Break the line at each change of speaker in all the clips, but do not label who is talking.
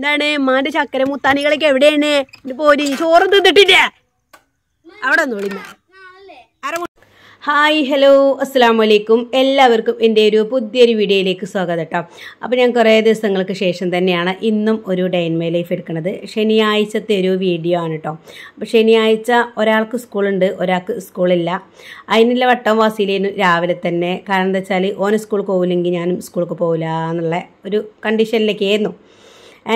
എന്താണ് മാന്റെ ചക്കര മുത്താനികളൊക്കെ എവിടെയാണ് എന്റെ പോരി ചോറ് തിന്നിട്ടില്ലേ അവിടെ ഒന്ന് ഹായ് ഹലോ അസ്സാം വലൈക്കും എല്ലാവർക്കും എൻ്റെ ഒരു പുതിയൊരു വീഡിയോയിലേക്ക് സ്വാഗതം കേട്ടോ അപ്പോൾ ഞാൻ കുറേ ദിവസങ്ങൾക്ക് ശേഷം തന്നെയാണ് ഇന്നും ഒരു ഡേ മൈ ലൈഫ് എടുക്കുന്നത് ശനിയാഴ്ചത്തെ ഒരു വീഡിയോ ആണ് കേട്ടോ അപ്പോൾ ശനിയാഴ്ച ഒരാൾക്ക് സ്കൂളുണ്ട് ഒരാൾക്ക് സ്കൂളില്ല അതിനുള്ള വട്ടം വാസിയിലേനു രാവിലെ തന്നെ കാരണം എന്താ വെച്ചാൽ ഓന് സ്കൂളിൽ പോകില്ലെങ്കിൽ ഞാനും സ്കൂളിൽ പോകില്ല എന്നുള്ള ഒരു കണ്ടീഷനിലേക്കായിരുന്നു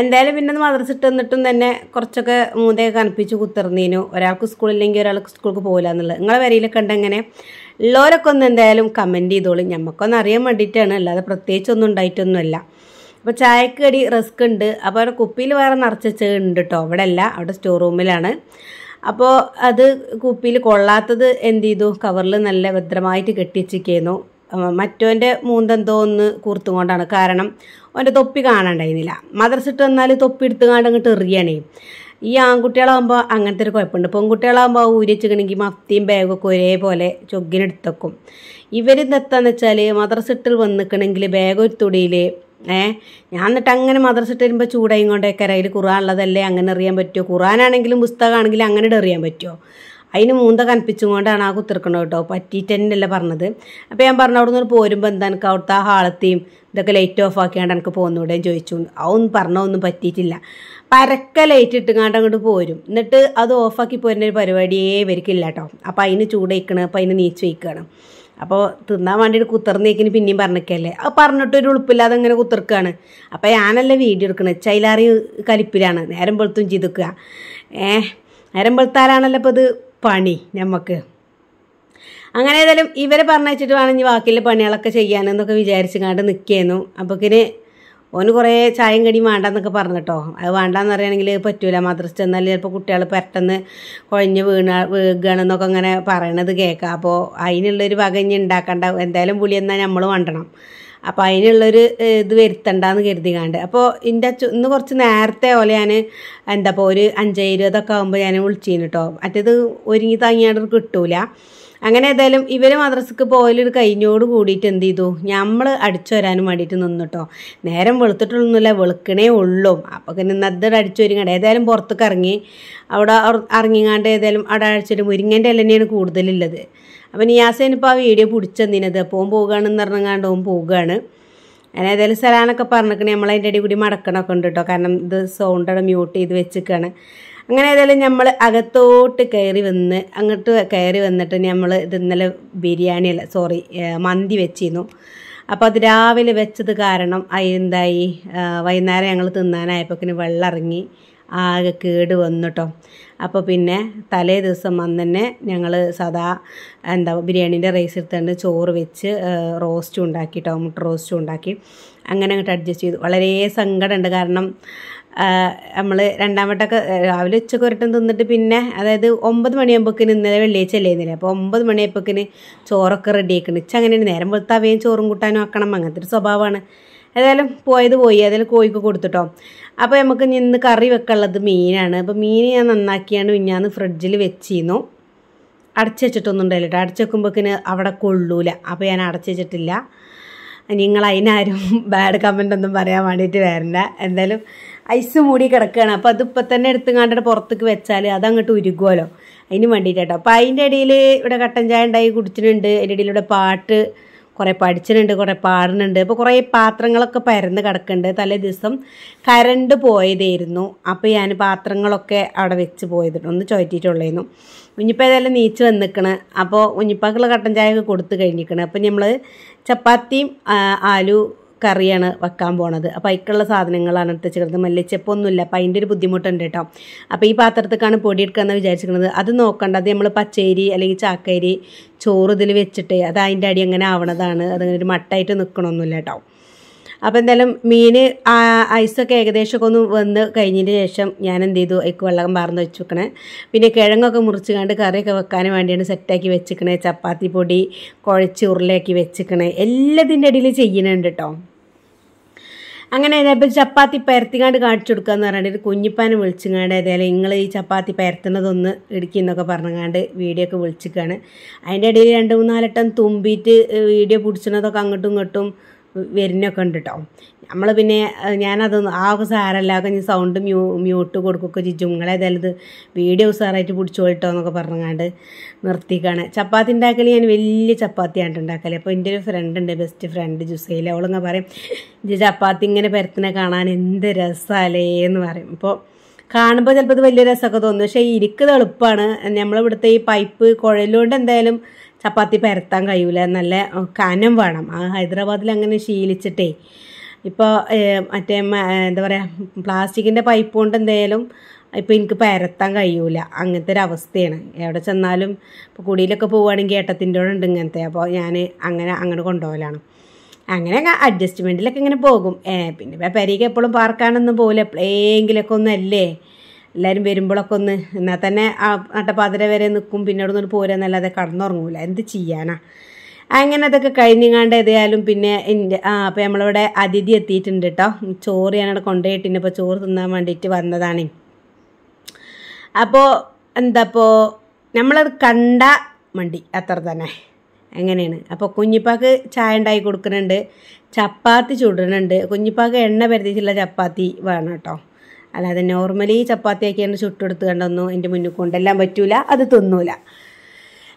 എന്തായാലും പിന്നെ മദർസിട്ട് നിന്നിട്ടും തന്നെ കുറച്ചൊക്കെ മൂതയൊക്കെ കനപ്പിച്ച് കുത്തിർന്നീനു ഒരാൾക്ക് സ്കൂളില്ലെങ്കിൽ ഒരാൾക്ക് സ്കൂൾക്ക് പോകില്ല എന്നുള്ളത് നിങ്ങളെ വരയിലൊക്കെ ഉണ്ടെങ്ങനെ ഉള്ളവരൊക്കെ ഒന്ന് എന്തായാലും കമൻറ്റ് ചെയ്തോളൂ ഞമ്മക്കൊന്ന് അറിയാൻ വേണ്ടിയിട്ടാണ് അല്ലാതെ പ്രത്യേകിച്ചൊന്നും ഉണ്ടായിട്ടൊന്നുമല്ല അപ്പോൾ ചായക്കടി റിസ്ക് ഉണ്ട് അപ്പോൾ അവിടെ കുപ്പിയിൽ വേറെ നിറച്ച് ഉണ്ട് കേട്ടോ അവിടെ അല്ല അവിടെ സ്റ്റോർ റൂമിലാണ് അപ്പോൾ അത് കുപ്പിയിൽ കൊള്ളാത്തത് എന്ത് ചെയ്തു കവറിൽ നല്ല ഭദ്രമായിട്ട് കെട്ടിച്ചിരിക്കുന്നു മറ്റോൻ്റെ മൂന്തെന്തോ ഒന്ന് കൂർത്തും കൊണ്ടാണ് കാരണം അവൻ്റെ തൊപ്പി കാണാണ്ടായിരുന്നില്ല ഇട്ട് വന്നാൽ തൊപ്പി എടുത്ത് കാണ്ട് അങ്ങോട്ട് എറിയണേ ഈ ആൺകുട്ടികളാകുമ്പോൾ അങ്ങനത്തെ ഒരു കുഴപ്പമുണ്ട് പെൺകുട്ടികളാകുമ്പോൾ ഊരി വെച്ചിക്കണമെങ്കിൽ മഫ്തിയും ബാഗൊക്കെ ഒരേപോലെ ചൊഗ്ഗിനെടുത്തേക്കും ഇവർ ഇന്നെത്താന്ന് വെച്ചാൽ വന്ന് നിൽക്കണമെങ്കിൽ ബാഗ് ഒരു തുടിയിൽ ഏ ഞാൻ എന്നിട്ട് അങ്ങനെ ഇട്ട് വരുമ്പോൾ ചൂടായി കൊണ്ടേക്കരയിൽ ഖുറാനുള്ളതല്ലേ അങ്ങനെ എറിയാൻ പറ്റുമോ ഖുറാനാണെങ്കിലും പുസ്തകമാണെങ്കിലും അങ്ങനെ എറിയാൻ പറ്റുമോ അതിന് മൂന്ത കൊണ്ടാണ് ആ കുത്തിറക്കണത് കേട്ടോ പറ്റിയിട്ട് തന്നെയല്ല പറഞ്ഞത് അപ്പോൾ ഞാൻ പറഞ്ഞു അവിടെ നിന്ന് പോരുമ്പോൾ എന്താ എനിക്ക് അവിടുത്തെ ആ ഹാളത്തെയും ഇതൊക്കെ ലൈറ്റ് ഓഫ് ആക്കിയാണ്ട് എനിക്ക് പോകുന്നൂടെ ചോദിച്ചു അതൊന്നും പറഞ്ഞൊന്നും പറ്റിയിട്ടില്ല പരക്കെ ലൈറ്റ് ഇട്ടുങ്ങാണ്ട് അങ്ങോട്ട് പോരും എന്നിട്ട് അത് ഓഫാക്കി പോരുന്ന ഒരു പരിപാടിയേ വരിക്കില്ല കേട്ടോ അപ്പോൾ അതിന് ചൂടയിക്കണം അപ്പോൾ അതിന് നീച്ച് വയ്ക്കണം അപ്പോൾ തിന്നാൻ വേണ്ടിയിട്ട് കുത്തർന്നേക്കിന് പിന്നെയും പറഞ്ഞിക്കല്ലേ അത് ഒരു ഉളുപ്പില്ലാതെ ഇങ്ങനെ കുത്തിർക്കുകയാണ് അപ്പോൾ ഞാനല്ലേ വീഡിയോ എടുക്കണേ ചൈലാറി കലിപ്പിലാണ് നേരം വെളുത്തും ചിതുക്കുക ഏഹ് നേരം വെളുത്താലാണല്ലോ ഇപ്പോൾ ഇത് പണി നമുക്ക് അങ്ങനെ ഏതായാലും ഇവരെ പറഞ്ഞിട്ട് വേണം ഇനി ബാക്കിയുള്ള പണികളൊക്കെ ചെയ്യാനെന്നൊക്കെ വിചാരിച്ചു കണ്ട് നിൽക്കുന്നു അപ്പോൾ പിന്നെ ഓന് കുറേ ചായം കടി വേണ്ടെന്നൊക്കെ പറഞ്ഞിട്ടോ അത് വേണ്ടാന്ന് പറയുകയാണെങ്കിൽ പറ്റൂല മദ്രസ് ചെന്നാൽ ചിലപ്പോൾ കുട്ടികൾ പെട്ടെന്ന് കുഴഞ്ഞ് വീണ വീഴുകയാണെന്നൊക്കെ അങ്ങനെ പറയണത് കേൾക്കാം അപ്പോൾ അതിനുള്ളൊരു വക ഇനി ഉണ്ടാക്കണ്ട എന്തായാലും പുളി എന്നാൽ നമ്മൾ വണ്ടണം അപ്പോൾ അതിനുള്ളൊരു ഇത് വരുത്തണ്ടെന്ന് കരുതികാണ്ട് അപ്പോൾ എൻ്റെ അച്ഛ ഇന്ന് കുറച്ച് നേരത്തെ പോലെ ഞാൻ എന്താ ഇപ്പോൾ ഒരു അഞ്ച് ഇരുപതൊക്കെ ആകുമ്പോൾ ഞാൻ വിളിച്ചിരുന്നു കേട്ടോ മറ്റേത് ഒരുങ്ങി താങ്ങിയാണ്ട് കിട്ടൂല അങ്ങനെ ഏതായാലും ഇവർ മദ്രസക്ക് പോയാലൊരു കഴിഞ്ഞോട് കൂടിയിട്ട് എന്ത് ചെയ്തു നമ്മൾ അടിച്ചു വരാനും വേണ്ടിയിട്ട് കേട്ടോ നേരം വെളുത്തിട്ടൊന്നുമില്ല വെളുക്കണേ ഉള്ളൂ അപ്പോൾ പിന്നെ നദ്ദട് അടിച്ചു വരികണ്ട ഏതായാലും പുറത്തേക്ക് ഇറങ്ങി അവിടെ ഇറങ്ങിങ്ങാണ്ട് ഏതായാലും അവിടെ അടിച്ചിട്ട് മുരിങ്ങൻ്റെ ഇല തന്നെയാണ് കൂടുതലുള്ളത് അപ്പം ഈ ഇപ്പോൾ ആ വീഡിയോ പിടിച്ചെന്നിനത് പോകും ഓൻ പോകുകയാണെന്ന് പറഞ്ഞങ്ങാണ്ട് ഓൻ പോവുകയാണ് അങ്ങനെ ഏതായാലും സലാനൊക്കെ പറഞ്ഞിരിക്കണം നമ്മൾ അതിൻ്റെ ഇടയിൽ കൂടി മടക്കണമൊക്കെ ഉണ്ട് കേട്ടോ കാരണം ഇത് സൗണ്ടോടെ മ്യൂട്ട് ചെയ്ത് വെച്ചിരിക്കുകയാണ് അങ്ങനെ ഏതായാലും നമ്മൾ അകത്തോട്ട് കയറി വന്ന് അങ്ങോട്ട് കയറി വന്നിട്ട് നമ്മൾ ഇത് ഇന്നലെ ബിരിയാണി അല്ല സോറി മന്തി വെച്ചിരുന്നു അപ്പോൾ അത് രാവിലെ വെച്ചത് കാരണം എന്തായി വൈകുന്നേരം ഞങ്ങൾ തിന്നാനായപ്പോൾ വെള്ളം ഇറങ്ങി ആകെ കേട് വന്നു അപ്പോൾ പിന്നെ തലേ ദിവസം വന്ന് തന്നെ ഞങ്ങൾ സദാ എന്താ ബിരിയാണീൻ്റെ റൈസ് എടുത്തുകൊണ്ട് ചോറ് വെച്ച് റോസ്റ്റും ഉണ്ടാക്കി ടൊമാറ്റോ റോസ്റ്റ് റോസ്റ്റും ഉണ്ടാക്കി അങ്ങനെ അങ്ങോട്ട് അഡ്ജസ്റ്റ് ചെയ്തു വളരെ സങ്കടമുണ്ട് കാരണം നമ്മൾ രണ്ടാം വട്ടമൊക്കെ രാവിലെ ഉച്ചക്ക് ഒരട്ടം തിന്നിട്ട് പിന്നെ അതായത് ഒമ്പത് മണിയാകുമ്പോൾക്കിന് ഇന്നലെ വെള്ളിയാഴ്ച ഇന്നലെ അപ്പോൾ ഒമ്പത് മണിയാകുമ്പോക്കിന് ചോറൊക്കെ റെഡി ആക്കണം ഉച്ച അങ്ങനെയാണ് നേരം വെളുത്ത് അവയും ചോറും കൂട്ടാനും ആക്കണം അങ്ങനത്തെ ഒരു സ്വഭാവമാണ് ഏതായാലും പോയത് പോയി അതിൽ കോഴിക്ക് കൊടുത്തിട്ടോ അപ്പോൾ നമുക്ക് ഇന്ന് കറി വെക്കാനുള്ളത് മീനാണ് അപ്പോൾ മീൻ ഞാൻ നന്നാക്കിയാണ് മിഞ്ഞാന്ന് ഫ്രിഡ്ജിൽ വെച്ചിരുന്നു അടച്ച് വെച്ചിട്ടൊന്നും ഉണ്ടായില്ല അടച്ച് വെക്കുമ്പോഴേക്കിന് അവിടെ കൊള്ളൂല അപ്പോൾ ഞാൻ അടച്ച് വെച്ചിട്ടില്ല നിങ്ങൾ അതിനാരും ബാഡ് കമൻ്റ് ഒന്നും പറയാൻ വേണ്ടിയിട്ട് വരണ്ട എന്തായാലും ഐസ് മൂടി കിടക്കുകയാണ് അപ്പോൾ അതിപ്പോൾ തന്നെ എടുത്തുങ്ങാണ്ട് പുറത്തേക്ക് വെച്ചാൽ അതങ്ങോട്ട് ഉരുകുമല്ലോ അതിന് വേണ്ടിയിട്ടോ അപ്പോൾ അതിൻ്റെ ഇടയിൽ ഇവിടെ കട്ടൻ ചായ ഉണ്ടായി കുടിച്ചിട്ടുണ്ട് അതിൻ്റെ ഇടയിൽ ഇവിടെ പാട്ട് കുറേ പഠിച്ചിട്ടുണ്ട് കുറേ പാടുന്നുണ്ട് അപ്പോൾ കുറേ പാത്രങ്ങളൊക്കെ പരന്ന് കിടക്കുന്നുണ്ട് തലേ ദിവസം കരണ്ട് പോയതായിരുന്നു അപ്പോൾ ഞാൻ പാത്രങ്ങളൊക്കെ അവിടെ വെച്ച് പോയതിട്ട് ഒന്ന് ചുഴറ്റിയിട്ടുള്ളായിരുന്നു കുഞ്ഞിപ്പ ഏതായാലും നീച്ച് വന്നിക്കണ് അപ്പോൾ ഉഞ്ഞിപ്പാക്കുള്ള കട്ടൻ ചായ ഒക്കെ കൊടുത്ത് കഴിഞ്ഞിരിക്കണം അപ്പോൾ നമ്മൾ ചപ്പാത്തിയും ആലു കറിയാണ് വെക്കാൻ പോണത് അപ്പോൾ അതിക്കുള്ള സാധനങ്ങളാണ് എടുത്തുവെച്ചിരിക്കുന്നത് മല്ലിച്ചപ്പൊന്നുമില്ല അപ്പം അതിൻ്റെ ഒരു ബുദ്ധിമുട്ടുണ്ട് കേട്ടോ അപ്പോൾ ഈ പാത്രത്തേക്കാണ് പൊടി എടുക്കുകയെന്ന് വിചാരിച്ചിരിക്കുന്നത് അത് നോക്കണ്ട അത് നമ്മൾ പച്ചേരി അല്ലെങ്കിൽ ചാക്കേരി ചോറ് ഇതിൽ വെച്ചിട്ട് അത് അതിൻ്റെ അടി അങ്ങനെ ആവണതാണ് അതങ്ങനെ ഒരു മട്ടായിട്ട് നിൽക്കണമൊന്നുമില്ല കേട്ടോ അപ്പോൾ എന്തായാലും മീൻ ഐസൊക്കെ ഏകദേശമൊക്കെ ഒന്ന് വന്ന് കഴിഞ്ഞതിന് ശേഷം ഞാൻ എന്ത് ചെയ്തു അതിക്ക് വെള്ളം പാർന്ന് വെച്ച് വെക്കണേ പിന്നെ കിഴങ്ങൊക്കെ മുറിച്ച് കണ്ട് കറിയൊക്കെ വെക്കാൻ വേണ്ടിയാണ് സെറ്റാക്കി വെച്ചിക്കണേ ചപ്പാത്തി പൊടി കുഴച്ച് ഉരുളയാക്കി വെച്ചിക്കണേ എല്ലാത്തിൻ്റെ ഇടയിൽ ചെയ്യണുണ്ട് കേട്ടോ അങ്ങനെ ഇതേപോലെ ചപ്പാത്തി പരത്തിങ്ങാണ്ട് കാണിച്ചു കൊടുക്കുക എന്ന് പറഞ്ഞിട്ട് കുഞ്ഞിപ്പാനെ വിളിച്ചിങ്ങാണ്ട് അതേപോലെ നിങ്ങൾ ഈ ചപ്പാത്തി പരത്തുന്നതൊന്ന് ഇടുക്കിന്നൊക്കെ പറഞ്ഞങ്ങാണ്ട് വീഡിയോ ഒക്കെ വിളിച്ചിക്കാണ് അതിൻ്റെ ഇടയിൽ രണ്ട് മൂന്നാലട്ടം തുമ്പിയിട്ട് വീഡിയോ പിടിച്ചണതൊക്കെ അങ്ങോട്ടും ഇങ്ങോട്ടും വരുന്നൊക്കെ ഉണ്ട് കേട്ടോ നമ്മൾ പിന്നെ ഞാനത് ആ ഒക്കെ സാരമല്ലാതെ ഇനി സൗണ്ട് മ്യൂ മ്യൂട്ട് കൊടുക്കുകയൊക്കെ ചിച്ചു ഏതായാലും ഇത് വീഡിയോ പിടിച്ചു പോയിട്ടോ എന്നൊക്കെ പറഞ്ഞാണ്ട് നിർത്തിക്കാണ് ചപ്പാത്തി ഉണ്ടാക്കൽ ഞാൻ വലിയ ചപ്പാത്തിയാണ് ഉണ്ടാക്കൽ അപ്പോൾ എൻ്റെ ഒരു ഫ്രണ്ട് ഉണ്ട് ബെസ്റ്റ് ഫ്രണ്ട് ജുസൈൽ അവളെന്ന് പറയും ഇത് ചപ്പാത്തി ഇങ്ങനെ പരത്തിനെ കാണാൻ എന്ത് രസമല്ലേ എന്ന് പറയും അപ്പോൾ കാണുമ്പോൾ ചിലപ്പോൾ ഇത് വലിയ രസമൊക്കെ തോന്നും പക്ഷേ ഇരിക്കുന്നത് എളുപ്പമാണ് നമ്മളിവിടുത്തെ ഈ പൈപ്പ് കുഴലുകൊണ്ട് എന്തായാലും ചപ്പാത്തി പരത്താൻ കഴിയൂല നല്ല കനം വേണം ആ ഹൈദരാബാദിൽ അങ്ങനെ ശീലിച്ചിട്ടേ ഇപ്പോൾ മറ്റേ എന്താ പറയുക പ്ലാസ്റ്റിക്കിൻ്റെ പൈപ്പ് കൊണ്ട് എന്തായാലും ഇപ്പോൾ എനിക്ക് പരത്താൻ കഴിയൂല അങ്ങനത്തെ ഒരു അവസ്ഥയാണ് എവിടെ ചെന്നാലും ഇപ്പോൾ കുടിയിലൊക്കെ പോവുകയാണെങ്കിൽ ഏട്ടത്തിൻ്റെ കൂടെ ഉണ്ട് ഇങ്ങനത്തെ അപ്പോൾ ഞാൻ അങ്ങനെ അങ്ങോട്ട് കൊണ്ടുപോകലാണ് അങ്ങനെ അഡ്ജസ്റ്റ്മെൻറ്റിലൊക്കെ ഇങ്ങനെ പോകും പിന്നെ പരീക്ഷ എപ്പോഴും പാർക്കാനൊന്നും പോകില്ല എപ്പോഴെങ്കിലൊക്കെ ഒന്നല്ലേ എല്ലാവരും വരുമ്പോഴൊക്കെ ഒന്ന് എന്നാൽ തന്നെ ആ നട്ടപ്പാതിര വരെ നിൽക്കും പിന്നെ അവിടെ നിന്ന് പോരാന്നല്ലാതെ കടന്നുറങ്ങൂല എന്ത് ചെയ്യാനാ അങ്ങനെ അതൊക്കെ കഴിഞ്ഞാണ്ട് ഏതായാലും പിന്നെ എൻ്റെ ആ അപ്പോൾ നമ്മളിവിടെ അതിഥി എത്തിയിട്ടുണ്ട് കേട്ടോ ചോറ് ഞാനവിടെ കൊണ്ടുപോയിട്ടുണ്ട് അപ്പോൾ ചോറ് തിന്നാൻ വേണ്ടിയിട്ട് വന്നതാണ് അപ്പോൾ എന്താപ്പോൾ നമ്മളത് കണ്ട മണ്ടി അത്ര തന്നെ എങ്ങനെയാണ് അപ്പോൾ കുഞ്ഞിപ്പാക്ക് ചായ ഉണ്ടാക്കി കൊടുക്കുന്നുണ്ട് ചപ്പാത്തി ചുടുന്നുണ്ട് കുഞ്ഞിപ്പാക്ക് എണ്ണ പരത്തിയിട്ടുള്ള ചപ്പാത്തി വേണം കേട്ടോ അല്ലാതെ നോർമലി ചപ്പാത്തിയൊക്കെയാണ് ചുട്ടെടുത്ത് കണ്ടൊന്നും എൻ്റെ മുന്നിൽ കൊണ്ടെല്ലാം പറ്റൂല അത് തിന്നൂല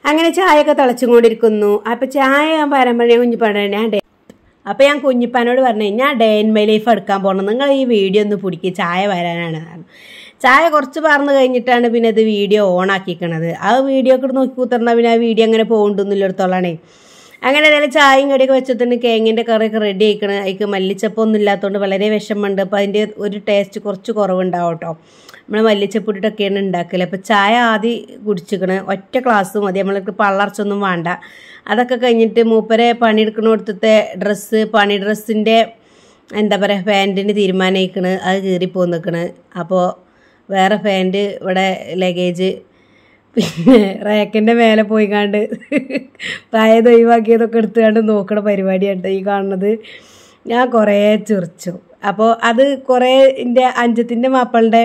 അങ്ങനെ ചായയൊക്കെ തിളച്ചും കൊണ്ടിരിക്കുന്നു അപ്പം ചായ ഞാൻ പറയുമ്പോഴേ കുഞ്ഞിപ്പാടെ ഞാൻ അപ്പോൾ ഞാൻ കുഞ്ഞിപ്പാനോട് പറഞ്ഞു ഞാൻ ഡേ ഇൻ മൈ ലൈഫ് എടുക്കാൻ പോകണം നിങ്ങൾ ഈ വീഡിയോ ഒന്ന് പിടിക്കുക ചായ വരാനാണ് ചായ കുറച്ച് പറഞ്ഞു കഴിഞ്ഞിട്ടാണ് പിന്നെ ഇത് വീഡിയോ ഓൺ ആക്കിക്കണത് ആ വീഡിയോ ഒക്കെ നോക്കി കുത്തർന്നാൽ പിന്നെ ആ വീഡിയോ അങ്ങനെ പോകണ്ടെന്നില്ലടത്തോളാണേ അങ്ങനെ ഏതായാലും ചായയും കടിയൊക്കെ വെച്ചിട്ടുണ്ട് കേങ്ങിൻ്റെ കറിയൊക്കെ റെഡി ആയിക്കണ് അതിക്ക് മല്ലിച്ചപ്പൊന്നും ഇല്ലാത്തതുകൊണ്ട് വളരെ വിഷമമുണ്ട് അപ്പോൾ അതിൻ്റെ ഒരു ടേസ്റ്റ് കുറച്ച് കുറവുണ്ടാവും കേട്ടോ നമ്മൾ ഇട്ടിട്ടൊക്കെയാണ് ഉണ്ടാക്കല് അപ്പോൾ ചായ ആദ്യം കുടിച്ചിക്കണ് ഒറ്റ ഗ്ലാസ് മതി നമ്മൾക്ക് പള്ളർച്ചൊന്നും വേണ്ട അതൊക്കെ കഴിഞ്ഞിട്ട് മൂപ്പരെ പണിയെടുക്കണോടത്തെ ഡ്രസ്സ് പണി ഡ്രസ്സിൻ്റെ എന്താ പറയുക പാൻറ്റിന് തീരുമാനിക്കണ് അത് കീറിപ്പോന്നിക്കണ് അപ്പോൾ വേറെ പാൻറ്റ് ഇവിടെ ലഗേജ് പിന്നെ റാക്കിൻ്റെ മേലെ പോയി കണ്ട് പഴയത് ഒഴിവാക്കിയതൊക്കെ എടുത്തുകൊണ്ട് നോക്കണ പരിപാടിയാണ് ഈ കാണുന്നത് ഞാൻ കുറേ ചൊറിച്ചു അപ്പോൾ അത് കുറേ എൻ്റെ അഞ്ചത്തിൻ്റെ മാപ്പിളുടെ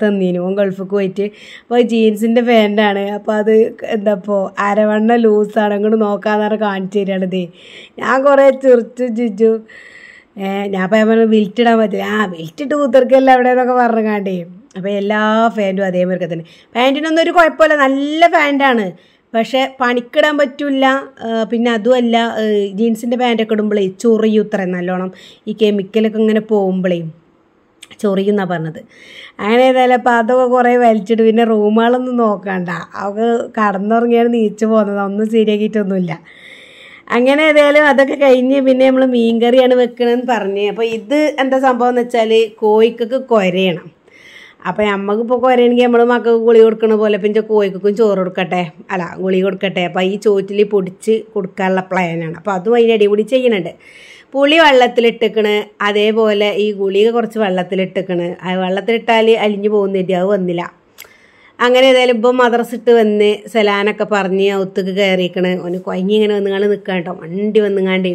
തന്നീനു ഓൻ ഗൾഫിൽ പോയിട്ട് അപ്പോൾ ജീൻസിൻ്റെ പാൻ്റാണ് അപ്പോൾ അത് എന്താ ഇപ്പോൾ അരവണ്ണ ലൂസാണ് അങ്ങോട്ട് നോക്കാന്നാണ് കാണിച്ചു തരികയാണിത് ഞാൻ കുറേ ചൊറിച്ചു ചിച്ചു ഞാൻ അപ്പോൾ ഞാൻ പറഞ്ഞു വിൽറ്റിടാൻ പറ്റില്ല ആ വിൽറ്റിട്ട് കുത്തർക്കല്ല അവിടെ എന്നൊക്കെ പറഞ്ഞു കാണ്ടേ അപ്പോൾ എല്ലാ ഫാൻറ്റും അതേമാതിരി തന്നെ പാൻറ്റിനൊന്നും ഒരു കുഴപ്പമില്ല നല്ല ഫാൻറ്റാണ് പക്ഷേ പണിക്കിടാൻ പറ്റില്ല പിന്നെ അതുമല്ല ജീൻസിൻ്റെ പാൻറ്റൊക്കെ ഇടുമ്പോഴേ ചൊറിയും ഇത്രയും നല്ലോണം ഈ കെമിക്കലൊക്കെ ഇങ്ങനെ പോകുമ്പോഴേ ചൊറിയെന്നാണ് പറഞ്ഞത് അങ്ങനെ ഏതായാലും അപ്പോൾ അതൊക്കെ കുറേ വലിച്ചിട്ട് പിന്നെ റൂമുകളൊന്നും നോക്കണ്ട അവക്ക് കടന്നുറങ്ങിയാണ് നീച്ചു പോകുന്നത് ഒന്നും ശരിയാക്കിയിട്ടൊന്നുമില്ല അങ്ങനെ ഏതായാലും അതൊക്കെ കഴിഞ്ഞ് പിന്നെ നമ്മൾ മീൻകറിയാണ് വെക്കണമെന്ന് പറഞ്ഞ് അപ്പോൾ ഇത് എന്താ സംഭവം എന്ന് വെച്ചാൽ കോഴിക്കൊക്കെ കുരയണം അപ്പം നമുക്കിപ്പോൾ കുരയാണെങ്കിൽ നമ്മൾ മക്കൾക്ക് ഗുളി കൊടുക്കണ പോലെ പിന്നെ കോഴിക്കും ചോറ് കൊടുക്കട്ടെ അല്ല ഗുളി കൊടുക്കട്ടെ അപ്പം ഈ ചോറ്റിൽ പൊടിച്ച് കൊടുക്കാനുള്ള പ്ലാനാണ് അപ്പോൾ അതും അതിന് അടിപൊളി ചെയ്യണുണ്ട് പുളി വെള്ളത്തിലിട്ടേക്കണ് അതേപോലെ ഈ ഗുളിക കുറച്ച് വെള്ളത്തിലിട്ടേക്കണ് അത് വെള്ളത്തിലിട്ടാൽ അലിഞ്ഞു പോകുന്നില്ല അത് വന്നില്ല അങ്ങനെ ഏതായാലും ഇപ്പം ഇട്ട് വന്ന് സലാനൊക്കെ പറഞ്ഞ് ഒത്തുക്ക് കയറിയിരിക്കണ് ഒന്ന് കൊഞ്ഞി ഇങ്ങനെ വന്നുകൊണ്ട് നിൽക്കാം വണ്ടി വന്നുങ്ങാണ്ട്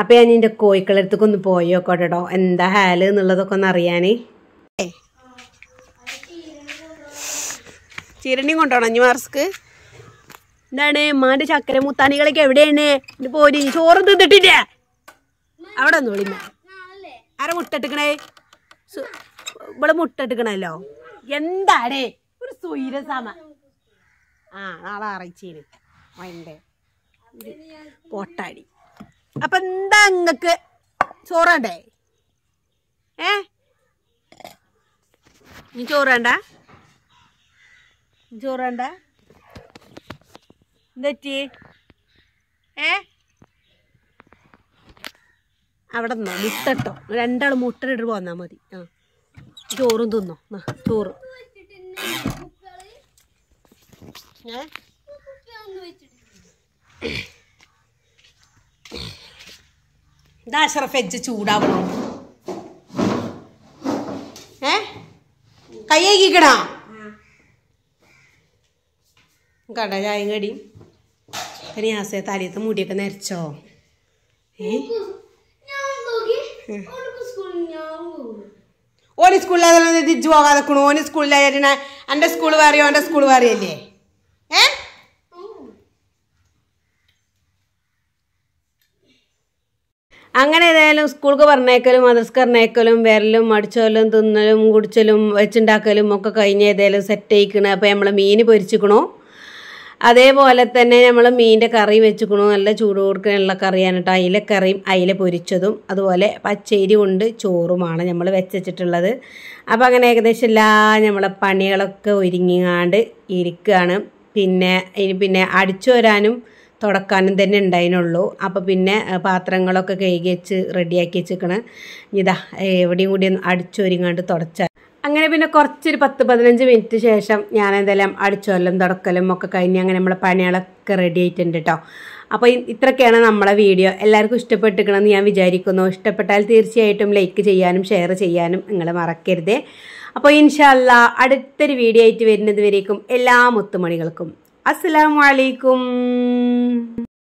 അപ്പം ഞാൻ എൻ്റെ കോഴിക്കളടുത്തേക്കൊന്ന് പോയോക്കോട്ടോ എന്താ ഹാല് എന്നുള്ളതൊക്കെ ഒന്ന് അറിയാനേ ചീരണ്ടിയും കൊണ്ടുപോകണം അഞ്ഞു മാർസ്ക്ക് എന്താണ് മാൻ്റെ ചക്കര മുത്താനികളൊക്കെ എവിടെയാണ് എൻ്റെ പോരി ചോറ് തിന്നിട്ടില്ല അവിടെ ഒന്നും വിളിമ ആര മുട്ടെടുക്കണേ ഇവിടെ മുട്ടെടുക്കണല്ലോ എന്താടേ ഒരു സുരസാമ ആ നാളെ അറിയിച്ചേന് വണ്ടേ പോട്ടാടി അപ്പൊ എന്താ നിങ്ങൾക്ക് ചോറണ്ടേ ഏ നീ ചോറ് വേണ്ട ചോറണ്ട എന്തറ്റി ഏ അവിടെ നിന്നോ മുട്ടട്ടോ രണ്ടാൾ മുട്ട ഇട്ട് പോന്നാ മതി ആ ചോറും തിന്നോ ചോറ് ഏ ചൂടാവണോ ഏ കൈ കഴിക്കണോ കടലായും കടി കടിയും കനിയാസെ തലയത്ത് മുടിയൊക്കെ നരച്ചോ ഏ ഓന് സ്കൂളിൽ തിരിച്ചു പോകാൻ നിൽക്കണു ഓന് സ്കൂളിലായിരുന്ന എൻ്റെ സ്കൂൾ വേറെയോ എൻ്റെ സ്കൂൾ വേറെയല്ലേ ഏ അങ്ങനെ ഏതായാലും സ്കൂൾക്ക് പറഞ്ഞേക്കലും മദ്രസ് പറഞ്ഞേക്കലും വിരലും മടിച്ചോലും തിന്നലും കുടിച്ചലും വെച്ചുണ്ടാക്കലും ഒക്കെ കഴിഞ്ഞ് ഏതായാലും സെറ്റ് ആയിക്കണേ അപ്പം നമ്മൾ മീൻ പൊരിച്ചിക്കണോ അതേപോലെ തന്നെ നമ്മൾ മീനിൻ്റെ കറി വെച്ചുക്കണു നല്ല ചൂട് കൊടുക്കാനുള്ള കറിയാണ് കേട്ടോ അയിലക്കറിയും അയില പൊരിച്ചതും അതുപോലെ പച്ചരി കൊണ്ട് ചോറുമാണ് നമ്മൾ വെച്ചിട്ടുള്ളത് അപ്പോൾ അങ്ങനെ ഏകദേശം എല്ലാ നമ്മളെ പണികളൊക്കെ ഒരുങ്ങിങ്ങാണ്ട് ഇരിക്കുകയാണ് പിന്നെ ഇനി പിന്നെ അടിച്ചു വരാനും തുടക്കാനും തന്നെ ഉണ്ടായിരുന്നുള്ളൂ അപ്പോൾ പിന്നെ പാത്രങ്ങളൊക്കെ കഴുകി വെച്ച് റെഡിയാക്കി വെച്ചിരിക്കണേ ഇതാ എവിടെയും കൂടി ഒന്ന് അടിച്ചൊരുങ്ങാണ്ട് തുടച്ചാൽ അങ്ങനെ പിന്നെ കുറച്ചൊരു പത്ത് പതിനഞ്ച് മിനിറ്റ് ശേഷം ഞാൻ എന്തെല്ലാം അടിച്ചോലും തുടക്കലും ഒക്കെ കഴിഞ്ഞ് അങ്ങനെ നമ്മളെ പണികളൊക്കെ റെഡി ആയിട്ടുണ്ട് കേട്ടോ അപ്പോൾ ഇത്രയൊക്കെയാണ് നമ്മളെ വീഡിയോ എല്ലാവർക്കും ഇഷ്ടപ്പെട്ടിരിക്കണമെന്ന് ഞാൻ വിചാരിക്കുന്നു ഇഷ്ടപ്പെട്ടാൽ തീർച്ചയായിട്ടും ലൈക്ക് ചെയ്യാനും ഷെയർ ചെയ്യാനും നിങ്ങൾ മറക്കരുതേ അപ്പോൾ ഇൻഷാല്ല അടുത്തൊരു വീഡിയോ ആയിട്ട് വരുന്നത് വരേക്കും എല്ലാ മുത്തുമണികൾക്കും അസ്സാം വലൈക്കും